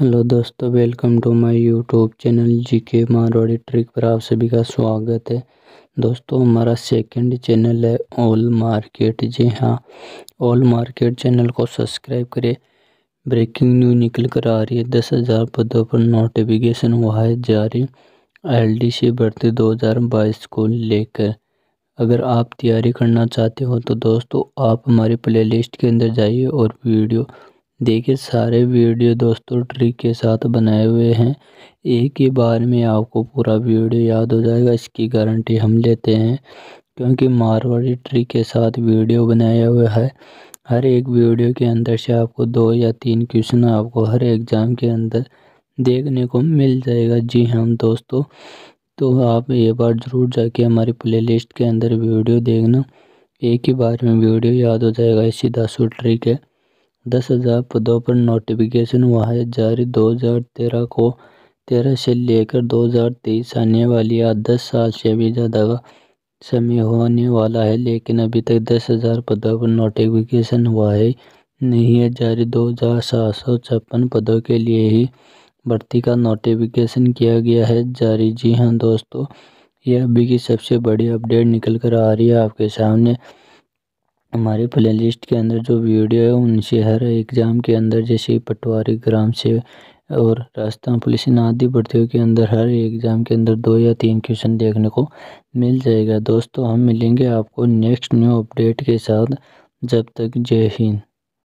hello दोस्तों welcome to my YouTube channel G K Marwari trick पर आप सभी का स्वागत है दोस्तों हमारा सेकंड चैनल है ऑल मार्केट जी हाँ ऑल मार्केट चैनल को सब्सक्राइब करें ब्रेकिंग न्यूज निकल कर आ रही है दस हज़ार पदों पर नोटिफिकेशन है जारी एलडीसी भर्ती 2022 को लेकर अगर आप तैयारी करना चाहते हो तो दोस्तों आप हमारी प्ले के अंदर जाइए और वीडियो देखिए सारे वीडियो दोस्तों ट्रिक के साथ बनाए हुए हैं एक ही बार में आपको पूरा वीडियो याद हो जाएगा इसकी गारंटी हम लेते हैं क्योंकि मारवाड़ी ट्रिक के साथ वीडियो बनाया हुआ है हर एक वीडियो के अंदर से आपको दो या तीन क्वेश्चन आपको हर एग्ज़ाम के अंदर देखने को मिल जाएगा जी हाँ दोस्तों तो आप ये बार ज़रूर जाके हमारी प्लेलिस्ट के अंदर वीडियो देखना एक ही बार में वीडियो याद हो जाएगा इसी दसों ट्रिक है दस हजार पदों पर नोटिफिकेशन हुआ है जारी दो हजार तेरह को तेरह से लेकर दो हजार तेईस आने वाली दस साल से भी ज़्यादा समय होने वाला है लेकिन अभी तक दस हजार पदों पर नोटिफिकेशन हुआ है नहीं है जारी दो हजार सात सौ छप्पन पदों के लिए ही भर्ती का नोटिफिकेशन किया गया है जारी जी हाँ दोस्तों यह अभी की सबसे बड़ी अपडेट निकल कर आ रही है आपके सामने हमारे प्लेलिस्ट के अंदर जो वीडियो है उनसे हर एग्ज़ाम के अंदर जैसे पटवारी ग्राम से और राजस्थान पुलिस इन आदि भर्तियों के अंदर हर एग्ज़ाम के अंदर दो या तीन क्वेश्चन देखने को मिल जाएगा दोस्तों हम मिलेंगे आपको नेक्स्ट न्यू अपडेट के साथ जब तक जय हिंद